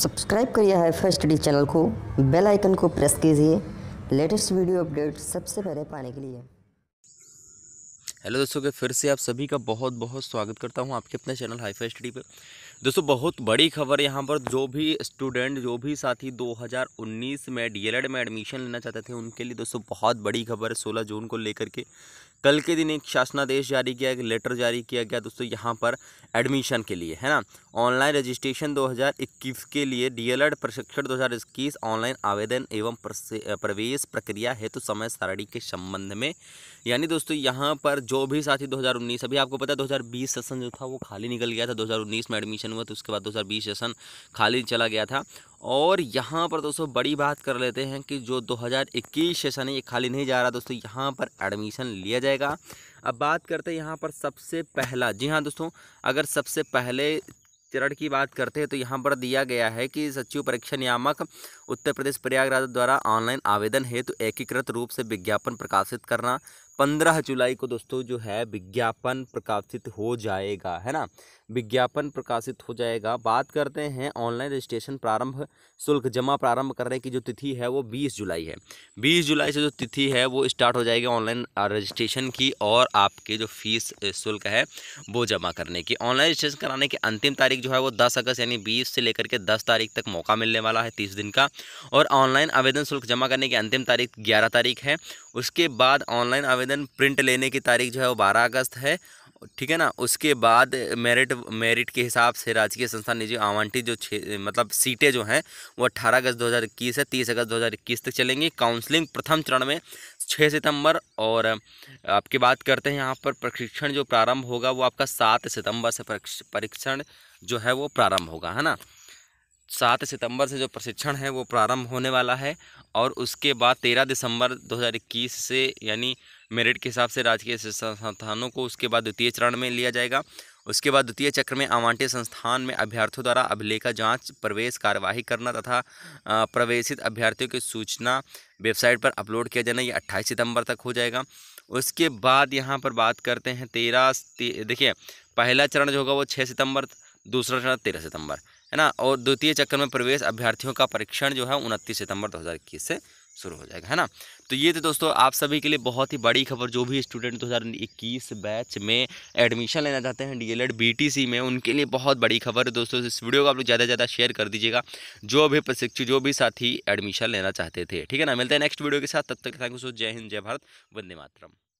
subscribe करिए high first study channel को bell icon को प्रेस कीजिए लेटेस्ट वीडियो अपडेट सबसे पहले पाने के लिए हेलो दोस्तों के फिर से आप सभी का बहुत बहुत स्वागत करता हूं आपके अपने चैनल हाई फाई स्टडी पर दोस्तों बहुत बड़ी खबर यहां पर जो भी स्टूडेंट जो भी साथी 2019 में डीएलएड में एडमिशन लेना चाहते थे उनके लिए दोस्तों बहुत बड़ी खबर है सोलह जून को लेकर के कल के दिन एक शासनादेश जारी किया गया लेटर जारी किया गया दोस्तों यहाँ पर एडमिशन के लिए है ना ऑनलाइन रजिस्ट्रेशन 2021 के लिए डीएलएड प्रशिक्षण 2021 ऑनलाइन आवेदन एवं प्रवेश प्रक्रिया हेतु तो समय सारणी के संबंध में यानी दोस्तों यहाँ पर जो भी साथी 2019 अभी आपको पता है 2020 सेशन जो था वो खाली निकल गया था 2019 में एडमिशन हुआ तो उसके बाद 2020 सेशन खाली चला गया था और यहाँ पर दोस्तों बड़ी बात कर लेते हैं कि जो 2021 सेशन है ये खाली नहीं जा रहा दोस्तों यहाँ पर एडमिशन लिया जाएगा अब बात करते हैं यहाँ पर सबसे पहला जी हाँ दोस्तों अगर सबसे पहले चरण की बात करते हैं तो यहाँ पर दिया गया है कि सचिव परीक्षा नियामक उत्तर प्रदेश प्रयागराज द्वारा ऑनलाइन आवेदन हेतु तो एकीकृत रूप से विज्ञापन प्रकाशित करना पंद्रह जुलाई को दोस्तों जो है विज्ञापन प्रकाशित हो जाएगा है ना विज्ञापन प्रकाशित हो जाएगा बात करते हैं ऑनलाइन रजिस्ट्रेशन प्रारंभ शुल्क जमा प्रारंभ करने की जो तिथि है वो बीस जुलाई है बीस जुलाई से जो तिथि है वो स्टार्ट हो जाएगी ऑनलाइन रजिस्ट्रेशन की और आपके जो फीस शुल्क है वो जमा करने की ऑनलाइन रजिस्ट्रेशन कराने की अंतिम तारीख जो है वो दस अगस्त यानी बीस से लेकर के दस तारीख तक मौका मिलने वाला है तीस दिन का और ऑनलाइन आवेदन शुल्क जमा करने की अंतिम तारीख ग्यारह तारीख है उसके बाद ऑनलाइन आवेदन आवेदन प्रिंट लेने की तारीख जो है वो बारह अगस्त है ठीक है ना उसके बाद मेरिट मेरिट के हिसाब से राजकीय संस्थान निजी आवंटित जो मतलब सीटें जो हैं वो 18 अगस्त 2021 से 30 अगस्त 2021 तक चलेंगी काउंसलिंग प्रथम चरण में 6 सितंबर और आपके बात करते हैं यहाँ पर प्रशिक्षण जो प्रारंभ होगा वो आपका 7 सितंबर से परीक्षण जो है वो प्रारंभ होगा है ना सात सितंबर से जो प्रशिक्षण है वो प्रारंभ होने वाला है और उसके बाद तेरह दिसंबर 2021 से यानी मेरिट के हिसाब से राजकीय संस्थानों को उसके बाद द्वितीय चरण में लिया जाएगा उसके बाद द्वितीय चक्र में आवंटित संस्थान में अभ्यर्थियों द्वारा अभिलेखा जांच प्रवेश कार्यवाही करना तथा प्रवेशित अभ्यर्थियों की सूचना वेबसाइट पर अपलोड किया जाना ये 28 सितंबर तक हो जाएगा उसके बाद यहाँ पर बात करते हैं तेरह देखिए पहला चरण जो होगा वो छः सितंबर दूसरा चरण तेरह सितंबर है ना और द्वितीय चक्र में प्रवेश अभ्यर्थियों का परीक्षण जो है उनतीस सितंबर दो से शुरू हो जाएगा है ना तो ये थे दोस्तों आप सभी के लिए बहुत ही बड़ी खबर जो भी स्टूडेंट 2021 बैच में एडमिशन लेना चाहते हैं डीएलएड बीटीसी में उनके लिए बहुत बड़ी खबर है दोस्तों इस वीडियो को आप लोग ज़्यादा से ज़्यादा शेयर कर दीजिएगा जो भी प्रशिक्षु जो भी साथी एडमिशन लेना चाहते थे ठीक है ना मिलते हैं नेक्स्ट वीडियो के साथ तब तक थैंक यू सो जय हिंद जय भारत वंदे मातरम